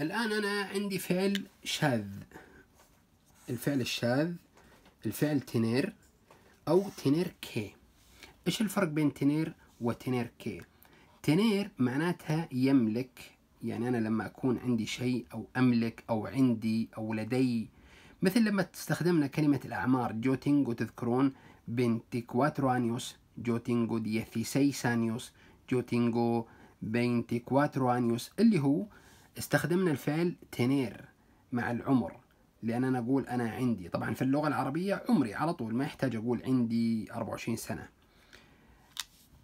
الآن أنا عندي فعل شاذ الفعل الشاذ الفعل تنير أو تنير كي إيش الفرق بين تنير وتنير كي تنير معناتها يملك يعني أنا لما أكون عندي شيء أو أملك أو عندي أو لدي مثل لما تستخدمنا كلمة الأعمار جوتينغو تذكرون بنتيكواترو أنيوس جوتينجو ديثيسيس أنيوس جوتينجو بنتيكواترو أنيوس اللي هو استخدمنا الفعل تنير مع العمر لأن أنا أقول أنا عندي طبعا في اللغة العربية عمري على طول ما يحتاج أقول عندي 24 سنة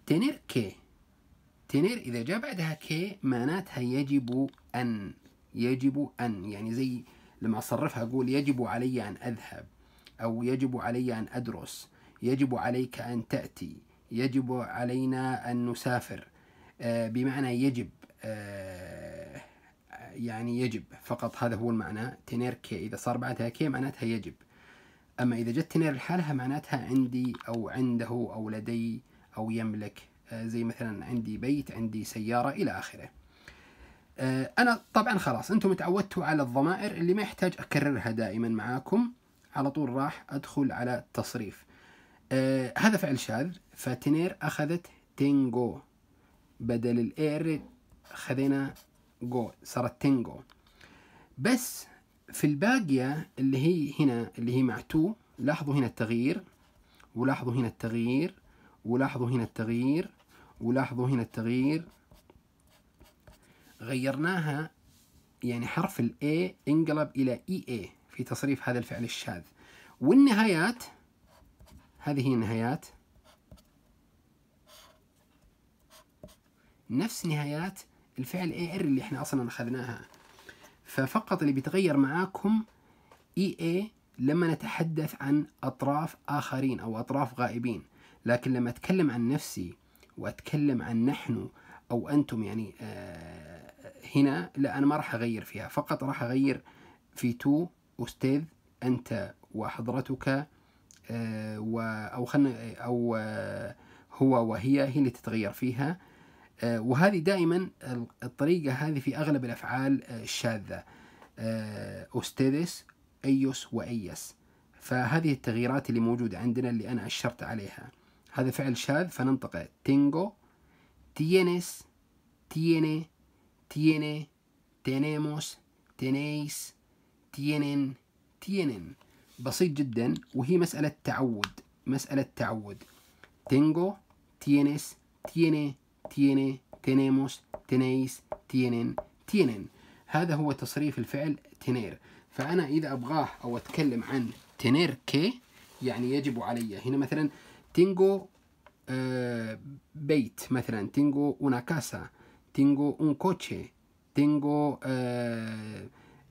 تنير كي تنير إذا جاء بعدها كي معناتها يجب أن يجب أن يعني زي لما أصرفها أقول يجب علي أن أذهب أو يجب علي أن أدرس يجب عليك أن تأتي يجب علينا أن نسافر آه، بمعنى يجب آه، يعني يجب فقط هذا هو المعنى تنير كي إذا صار بعدها كي معناتها يجب أما إذا جت تنير لحالها معناتها عندي أو عنده أو لدي أو يملك آه، زي مثلا عندي بيت عندي سيارة إلى آخره آه، أنا طبعا خلاص أنتم تعودتوا على الضمائر اللي ما يحتاج أكررها دائما معاكم على طول راح أدخل على التصريف آه، هذا فعل شاذ فتنير أخذت تنجو بدل الإير خذينا جو صارت تنجو بس في الباقية اللي هي هنا اللي هي مع تو لاحظوا هنا التغيير ولاحظوا هنا التغيير ولاحظوا هنا التغيير ولاحظوا هنا التغيير غيرناها يعني حرف الـ A انقلب إلى إي e في تصريف هذا الفعل الشاذ والنهايات هذه هي النهايات نفس نهايات الفعل AR اللي احنا أصلا أخذناها ففقط اللي بيتغير معاكم EA لما نتحدث عن أطراف آخرين أو أطراف غائبين لكن لما أتكلم عن نفسي وأتكلم عن نحن أو أنتم يعني آه هنا لا أنا ما راح أغير فيها فقط راح أغير في تو أستاذ أنت وحضرتك آه أو خلنا أو آه هو وهي هي اللي تتغير فيها آه آه، وهذه دائما الطريقة هذه في أغلب الأفعال آه، الشاذة آه، أستيدس أيوس وأيس فهذه التغييرات اللي موجودة عندنا اللي أنا أشرت عليها هذا فعل شاذ فننطقه تينغو تينس تيني تيني تينيموس تينيس تينين تينين بسيط جدا وهي مسألة تعود مسألة تعود تينغو تينس تيني tiene tenemos tenéis tienen tienen هذا هو تصريف الفعل تنير فأنا إذا أبغاه أو أتكلم عن تنير كي يعني يجب علي هنا مثلا تينجو آه، بيت مثلا تينجو una casa تينجو un coche تينجو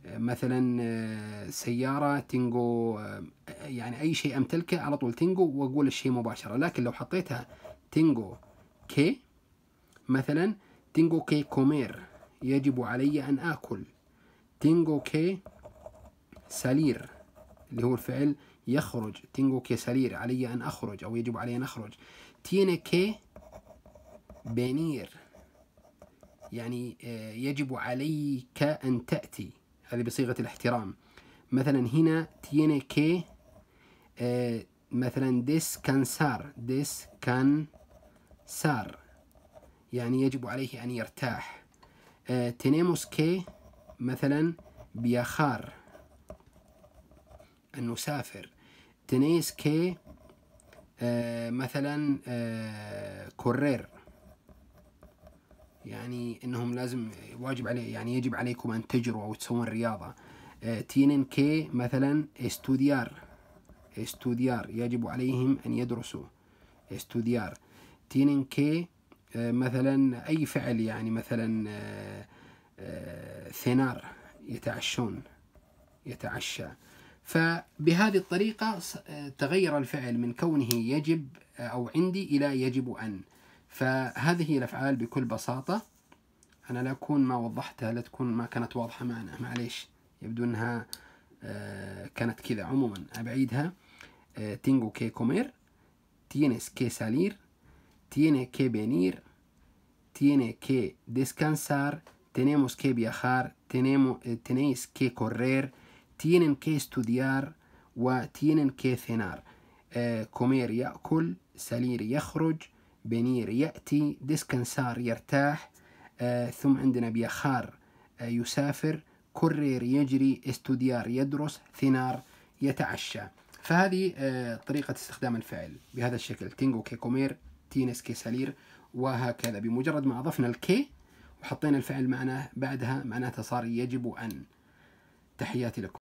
مثلا آه، سيارة تينجو آه، يعني أي شيء أمتلكه على طول تينجو وأقول الشيء مباشرة لكن لو حطيتها تينجو كي مثلا تينجو كي كومير يجب علي أن آكل تينجو كي سالير اللي هو الفعل يخرج تينجو كي سالير علي أن أخرج أو يجب علي أن أخرج تينا كي بينير يعني آه، يجب عليك أن تأتي هذه بصيغة الاحترام مثلا هنا تينا كي آه، مثلا ديسكانسار ديسكانسار يعني يجب عليه أن يرتاح آه، تنيموس كي مثلا بيخار أن نسافر تنيس كي آه، مثلا آه، كورير يعني انهم لازم واجب عليه يعني يجب عليكم ان تجروا او تسوون رياضه تينن كي مثلا استوديار استوديار يجب عليهم ان يدرسوا استوديار تينن كي آه، مثلا أي فعل يعني مثلا آه، آه، ثنار يتعشون يتعشى فبهذه الطريقة تغير الفعل من كونه يجب أو عندي إلى يجب أن فهذه الأفعال بكل بساطة أنا لا أكون ما وضحتها لا تكون ما كانت واضحة معنا معليش يبدو أنها كانت كذا عموما أبعيدها تينغو كي كومير تينس كي سالير tiene que venir, tiene que descansar, tenemos que viajar, tenemos, eh, tenéis que correr, tienen que estudiar, o tienen que cenar. Eh, comer يأكل, salir يخرج, venir يأتي, descansar يرتاح, eh, ثم عندنا viajar يسافر, كرر يجري, استوديار يدرس, ثنار يتعشى. فهذه طريقة استخدام الفعل بهذا الشكل تينغو كي كومير تينس سالير وهكذا بمجرد ما أضفنا الكي وحطينا الفعل معناه بعدها معناتها صار يجب أن تحياتي لكم